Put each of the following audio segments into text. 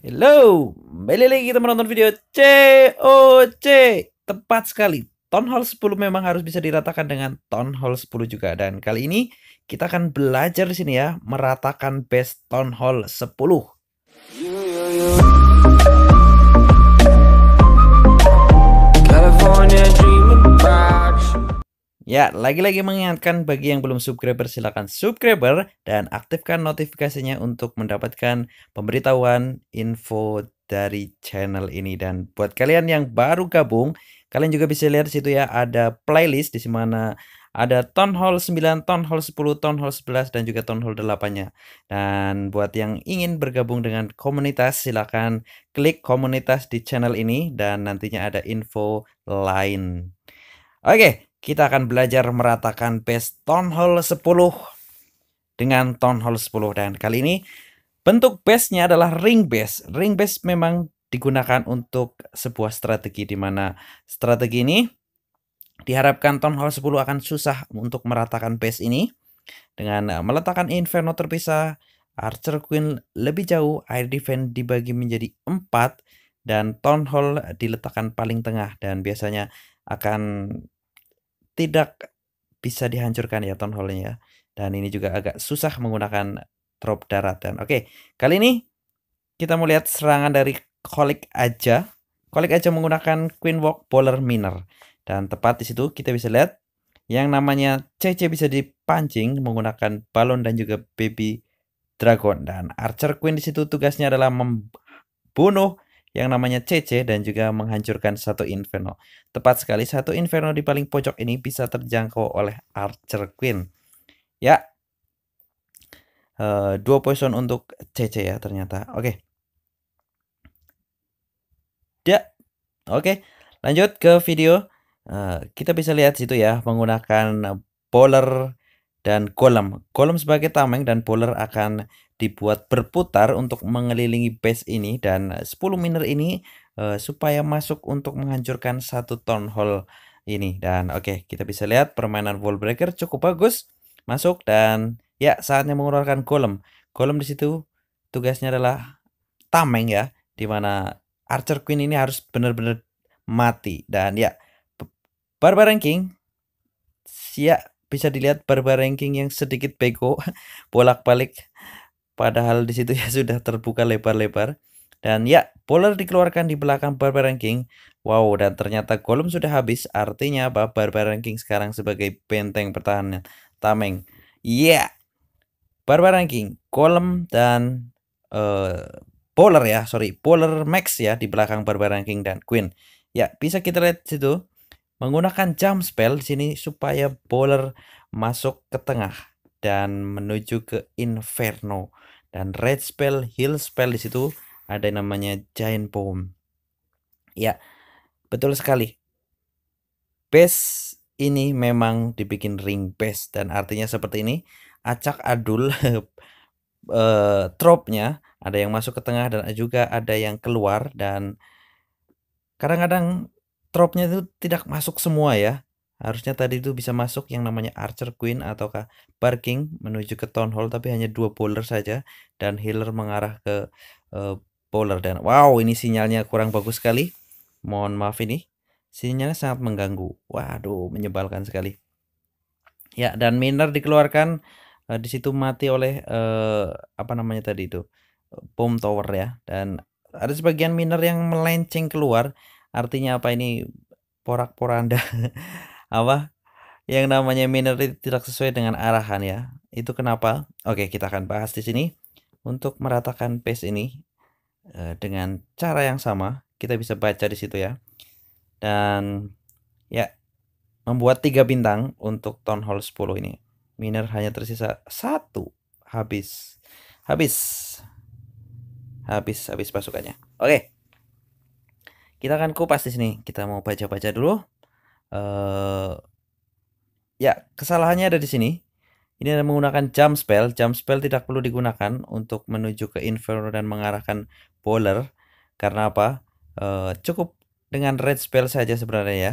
Hello, kembali lagi kita menonton video COC Tepat sekali, Town Hall 10 memang harus bisa diratakan dengan Town Hall 10 juga Dan kali ini kita akan belajar di sini ya Meratakan base Town Hall 10 yeah, yeah, yeah. Ya, lagi-lagi mengingatkan bagi yang belum subscriber silahkan subscriber dan aktifkan notifikasinya untuk mendapatkan pemberitahuan info dari channel ini. Dan buat kalian yang baru gabung, kalian juga bisa lihat di situ ya ada playlist di mana ada town hall 9, town hall 10, town hall 11 dan juga town hall 8-nya. Dan buat yang ingin bergabung dengan komunitas silahkan klik komunitas di channel ini dan nantinya ada info lain. Oke, kita akan belajar meratakan base Town Hall 10 dengan Town Hall 10 dan kali ini bentuk base-nya adalah ring base. Ring base memang digunakan untuk sebuah strategi di mana strategi ini diharapkan Town Hall 10 akan susah untuk meratakan base ini dengan meletakkan Inferno terpisah, Archer Queen lebih jauh, Air Defense dibagi menjadi 4 dan Town Hall diletakkan paling tengah dan biasanya akan tidak bisa dihancurkan ya Town hallnya ya. Dan ini juga agak susah menggunakan drop daratan. Oke, kali ini kita mau lihat serangan dari Kolik aja. Kolik aja menggunakan Queen Walk polar Miner. Dan tepat di situ kita bisa lihat yang namanya CC bisa dipancing menggunakan balon dan juga baby dragon. Dan Archer Queen di situ tugasnya adalah membunuh yang namanya CC dan juga menghancurkan satu inferno. Tepat sekali satu inferno di paling pojok ini bisa terjangkau oleh Archer Queen. Ya. Uh, dua poison untuk CC ya ternyata. Oke. Okay. Ya. Oke, okay. lanjut ke video. Uh, kita bisa lihat situ ya menggunakan bowler dan golem. Golem sebagai tameng dan bowler akan dibuat berputar untuk mengelilingi base ini dan 10 eh, miner ini uh, supaya masuk untuk menghancurkan satu town hall ini dan oke okay, kita bisa lihat permainan wall breaker cukup bagus masuk dan ya saatnya mengeluarkan golem golem di situ tugasnya adalah tameng ya dimana archer queen ini harus benar-benar mati dan ya barbar ranking ya bisa dilihat barbar ranking yang sedikit bego bolak-balik Padahal di situ ya sudah terbuka lebar-lebar. Dan ya, Polar dikeluarkan di belakang Barbarian ranking Wow, dan ternyata Golem sudah habis. Artinya apa? Barbarian ranking sekarang sebagai benteng pertahanan Tameng. Yeah! Barbarian ranking Golem, dan uh, Polar ya. Sorry, Polar Max ya di belakang Barbarian ranking dan Queen. Ya, bisa kita lihat situ. Menggunakan jump spell di sini supaya Polar masuk ke tengah dan menuju ke Inferno dan Red Spell, Hill Spell di situ ada yang namanya Giant Bomb. Ya, betul sekali. Base ini memang dibikin ring base dan artinya seperti ini acak adul uh, tropnya ada yang masuk ke tengah dan juga ada yang keluar dan kadang-kadang tropnya itu tidak masuk semua ya Harusnya tadi itu bisa masuk yang namanya Archer Queen ataukah parking menuju ke Town Hall tapi hanya dua bowler saja dan Healer mengarah ke uh, bowler dan wow ini sinyalnya kurang bagus sekali. Mohon maaf ini. Sinyalnya sangat mengganggu. Waduh, menyebalkan sekali. Ya, dan Miner dikeluarkan uh, di situ mati oleh uh, apa namanya tadi itu? Bomb tower ya dan ada sebagian miner yang melenceng keluar artinya apa ini porak poranda apa yang namanya minority tidak sesuai dengan arahan ya. Itu kenapa? Oke, kita akan bahas di sini untuk meratakan paste ini eh, dengan cara yang sama. Kita bisa baca di situ ya. Dan ya membuat tiga bintang untuk town hall 10 ini. Miner hanya tersisa satu habis. Habis. Habis habis pasukannya. Oke. Kita akan kupas di sini. Kita mau baca-baca dulu uh, ya kesalahannya ada di sini ini ada menggunakan jump spell jump spell tidak perlu digunakan untuk menuju ke inferno dan mengarahkan bowler karena apa uh, cukup dengan red spell saja sebenarnya ya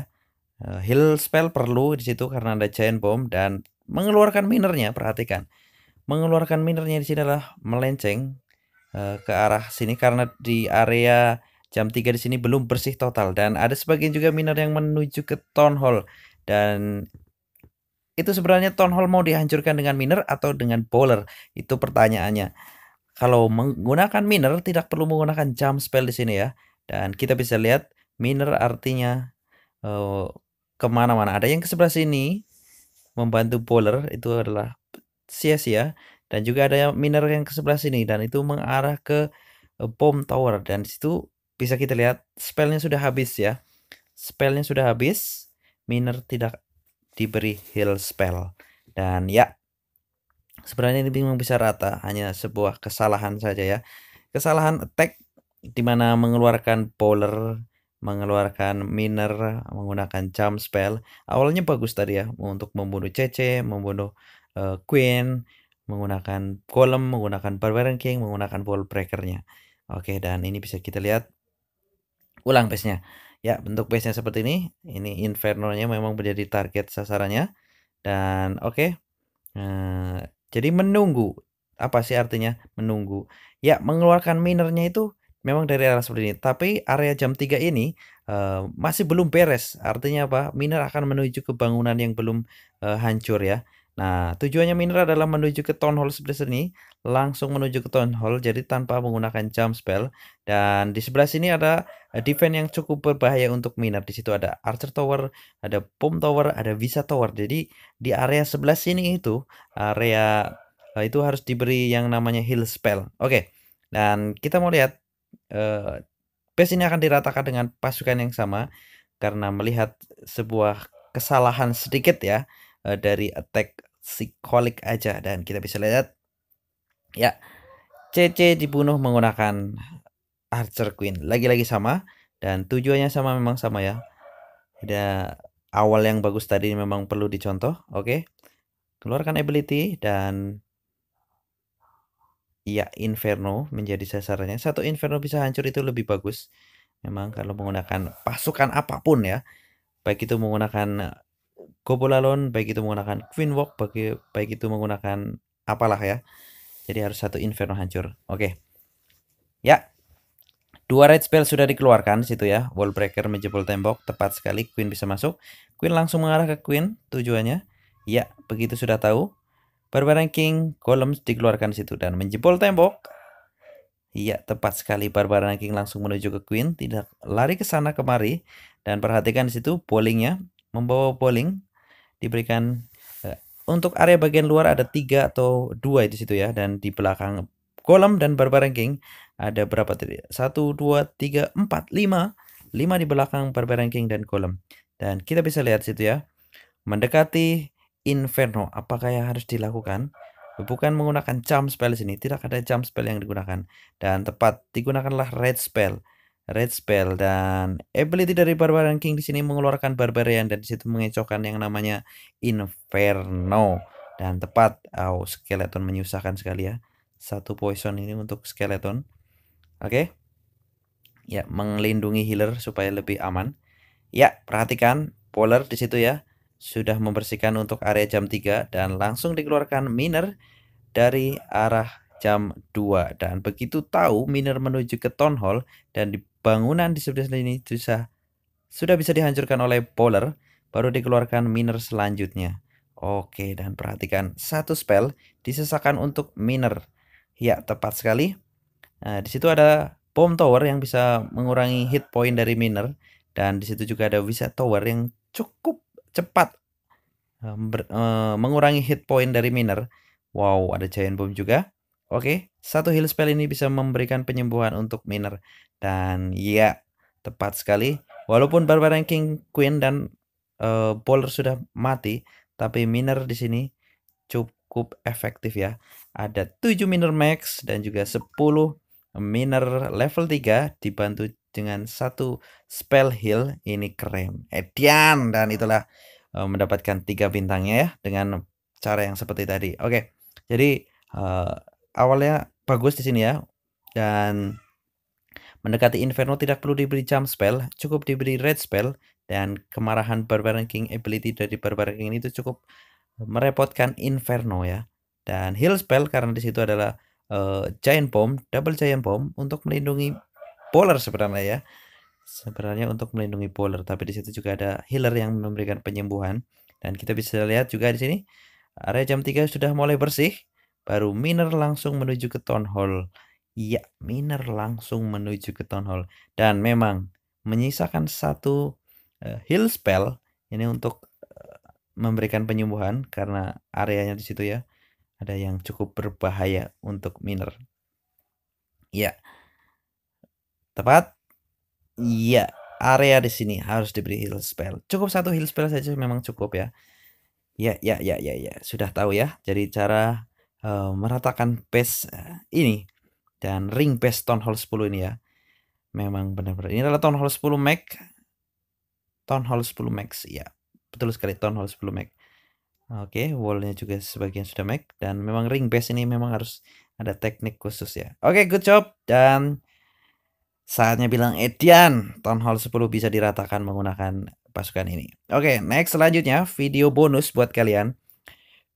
uh, spell perlu di situ karena ada Chain bomb dan mengeluarkan minernya perhatikan mengeluarkan minernya di sini adalah melenceng uh, ke arah sini karena di area Jam 3 di sini belum bersih total dan ada sebagian juga miner yang menuju ke town hall dan itu sebenarnya town hall mau dihancurkan dengan miner atau dengan bowler itu pertanyaannya. Kalau menggunakan miner tidak perlu menggunakan jump spell di sini ya dan kita bisa lihat miner artinya uh, kemana-mana. Ada yang ke sebelah sini membantu bowler itu adalah sia-sia dan juga ada miner yang ke sebelah sini dan itu mengarah ke eh, bom tower dan situ bisa kita lihat spellnya sudah habis ya. Spellnya sudah habis, Miner tidak diberi heal spell. Dan ya, sebenarnya ini memang bisa rata, hanya sebuah kesalahan saja ya. Kesalahan attack dimana mengeluarkan polar, mengeluarkan miner, menggunakan jam spell. Awalnya bagus tadi ya, untuk membunuh CC, membunuh uh, Queen, menggunakan kolom menggunakan Barbarian King, menggunakan wall breakernya. Oke, dan ini bisa kita lihat ulang base-nya ya bentuk base-nya seperti ini ini inferno-nya memang menjadi target sasarannya dan oke okay. nah, eh, jadi menunggu apa sih artinya menunggu ya mengeluarkan minernya itu memang dari arah seperti ini tapi area jam 3 ini uh, masih belum beres artinya apa miner akan menuju ke bangunan yang belum uh, hancur ya Nah, tujuannya miner adalah menuju ke Town Hall sebelah sini, langsung menuju ke Town Hall, jadi tanpa menggunakan jump spell. Dan di sebelah sini ada eh, defense yang cukup berbahaya untuk Miner. Di situ ada Archer Tower, ada Pom Tower, ada Visa Tower. Jadi di area sebelah sini itu, area eh, itu harus diberi yang namanya heal spell. Oke, dan kita mau lihat eh, base ini akan diratakan dengan pasukan yang sama karena melihat sebuah kesalahan sedikit ya dari attack psikolik aja dan kita bisa lihat ya CC dibunuh menggunakan Archer Queen lagi-lagi sama dan tujuannya sama memang sama ya ada awal yang bagus tadi memang perlu dicontoh oke okay. keluarkan ability dan ya Inferno menjadi sasarannya satu Inferno bisa hancur itu lebih bagus memang kalau menggunakan pasukan apapun ya baik itu menggunakan Gobolalon baik itu menggunakan Queen Walk baik, baik itu menggunakan apalah ya jadi harus satu Inferno hancur oke ya Dua red spell sudah dikeluarkan situ ya. Wall breaker menjebol tembok tepat sekali queen bisa masuk. Queen langsung mengarah ke queen tujuannya. Ya, begitu sudah tahu. Barbarian King golem dikeluarkan situ dan menjebol tembok. Iya, tepat sekali Barbarian King langsung menuju ke queen, tidak lari ke sana kemari dan perhatikan situ bowlingnya membawa bowling diberikan eh, untuk area bagian luar ada tiga atau dua di situ ya dan di belakang kolam dan barbar ranking ada berapa tadi satu dua tiga empat lima lima di belakang barbar ranking dan kolam dan kita bisa lihat situ ya mendekati inferno apakah yang harus dilakukan bukan menggunakan jump spell di sini tidak ada jump spell yang digunakan dan tepat digunakanlah red spell Red Spell dan ability dari Barbarian King di sini mengeluarkan Barbarian dan disitu situ mengecohkan yang namanya Inferno dan tepat oh skeleton menyusahkan sekali ya satu poison ini untuk skeleton oke okay. ya melindungi healer supaya lebih aman ya perhatikan polar di situ ya sudah membersihkan untuk area jam 3 dan langsung dikeluarkan miner dari arah jam 2 dan begitu tahu Miner menuju ke town hall dan di bangunan di sebelah sini bisa sudah bisa dihancurkan oleh bowler baru dikeluarkan Miner selanjutnya. Oke dan perhatikan satu spell disesakan untuk Miner. Ya tepat sekali. Nah, di situ ada bomb tower yang bisa mengurangi hit point dari Miner dan di situ juga ada wizard tower yang cukup cepat eh, ber, um, mengurangi hit point dari Miner. Wow ada giant bomb juga. Oke, satu heal spell ini bisa memberikan penyembuhan untuk miner. Dan ya, tepat sekali. Walaupun Barbarian King Queen dan uh, bowler sudah mati, tapi miner di sini cukup efektif ya. Ada 7 miner max dan juga 10 miner level 3 dibantu dengan satu spell heal ini keren. Edian dan itulah uh, mendapatkan tiga bintangnya ya dengan cara yang seperti tadi. Oke. Jadi uh, awalnya bagus di sini ya. Dan mendekati Inferno tidak perlu diberi jump spell, cukup diberi red spell dan kemarahan Barbarian King ability dari Barbarian King itu cukup merepotkan Inferno ya. Dan heal spell karena di situ adalah uh, giant bomb, double giant bomb untuk melindungi polar sebenarnya ya. Sebenarnya untuk melindungi polar tapi di situ juga ada healer yang memberikan penyembuhan dan kita bisa lihat juga di sini area jam 3 sudah mulai bersih Baru Miner langsung menuju ke Town Hall. Iya, Miner langsung menuju ke Town Hall. Dan memang menyisakan satu uh, eh, heal spell ini untuk uh, memberikan penyembuhan karena areanya di situ ya ada yang cukup berbahaya untuk Miner. Ya. Tepat? Iya, area di sini harus diberi heal spell. Cukup satu heal spell saja memang cukup ya. Ya, ya, ya, ya, ya. Sudah tahu ya. Jadi cara Eh, meratakan pace eh, ini dan ring pace Town Hall 10 ini ya. Memang benar-benar ini adalah Town Hall 10 Max. Town Hall 10 Max ya. Betul sekali Town Hall 10 Max. Oke, wallnya juga sebagian sudah max dan memang ring base ini memang harus ada teknik khusus ya. Oke, good job dan saatnya bilang Edian, Town Hall 10 bisa diratakan menggunakan pasukan ini. Oke, next selanjutnya video bonus buat kalian.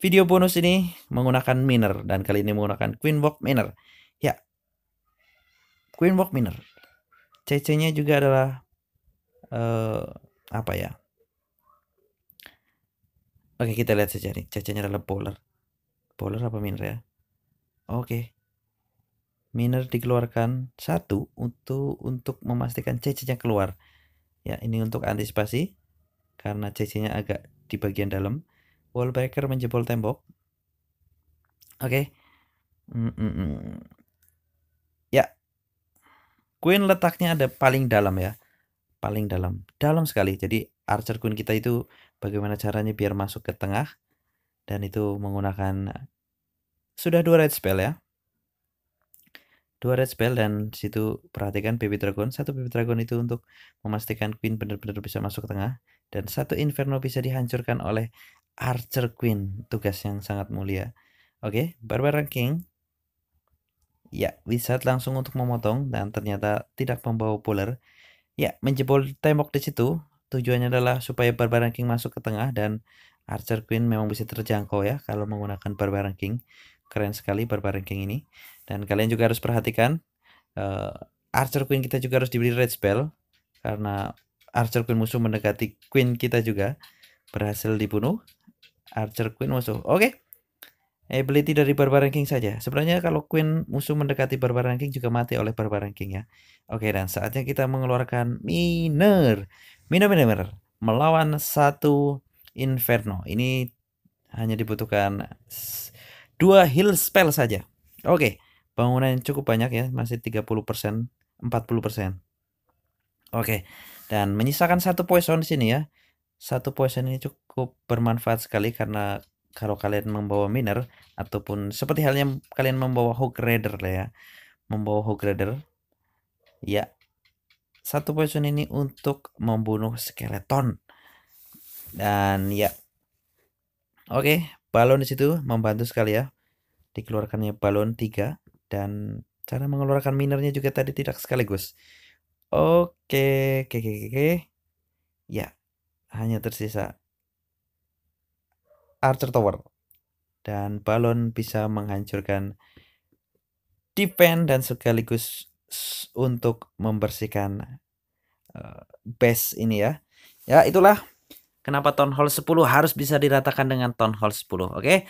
Video bonus ini menggunakan miner dan kali ini menggunakan Queen Walk minor. Ya. Queen Walk minor. CC-nya juga adalah uh, apa ya? Oke, kita lihat saja nih. CC-nya adalah polar. Polar apa miner ya? Oke. miner dikeluarkan satu untuk untuk memastikan CC-nya keluar. Ya, ini untuk antisipasi karena CC-nya agak di bagian dalam wallbreaker menjebol tembok. Oke. Okay. Mm, mm -mm. Ya. Queen letaknya ada paling dalam ya. Paling dalam. Dalam sekali. Jadi archer queen kita itu bagaimana caranya biar masuk ke tengah. Dan itu menggunakan... Sudah dua red spell ya dua red spell dan situ perhatikan baby dragon satu baby dragon itu untuk memastikan queen benar-benar bisa masuk ke tengah dan satu inferno bisa dihancurkan oleh archer queen tugas yang sangat mulia oke okay, barbarian king ya wizard langsung untuk memotong dan ternyata tidak membawa puller ya menjebol tembok di situ tujuannya adalah supaya barbarian king masuk ke tengah dan archer queen memang bisa terjangkau ya kalau menggunakan barbarian king keren sekali barbarian king ini dan kalian juga harus perhatikan uh, Archer Queen kita juga harus diberi red spell karena Archer Queen musuh mendekati Queen kita juga berhasil dibunuh. Archer Queen musuh. Oke. Okay. Ability dari barbar King saja. Sebenarnya kalau Queen musuh mendekati barbar King juga mati oleh barbar King ya. Oke, okay, dan saatnya kita mengeluarkan Miner. Miner Miner, Miner. melawan satu Inferno. Ini hanya dibutuhkan dua heal spell saja. Oke. Okay bangunan yang cukup banyak ya, masih 30%, 40%. Oke, dan menyisakan satu poison di sini ya. Satu poison ini cukup bermanfaat sekali karena kalau kalian membawa miner ataupun seperti halnya kalian membawa hook rider lah ya membawa hook rider ya satu poison ini untuk membunuh skeleton dan ya oke balon di situ membantu sekali ya dikeluarkannya balon 3 dan cara mengeluarkan minernya juga tadi tidak sekaligus. Oke, oke, oke, oke. Ya, hanya tersisa Archer Tower. Dan balon bisa menghancurkan defense dan sekaligus untuk membersihkan uh, base ini ya. Ya, itulah kenapa town hall 10 harus bisa diratakan dengan town hall 10, oke? Okay?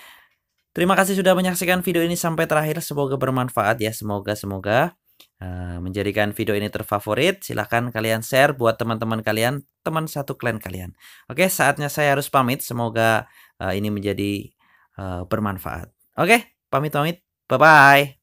Terima kasih sudah menyaksikan video ini sampai terakhir. Semoga bermanfaat ya. Semoga semoga uh, menjadikan video ini terfavorit. Silahkan kalian share buat teman-teman kalian, teman satu klan kalian. Oke, saatnya saya harus pamit. Semoga uh, ini menjadi uh, bermanfaat. Oke, pamit-pamit. Bye-bye.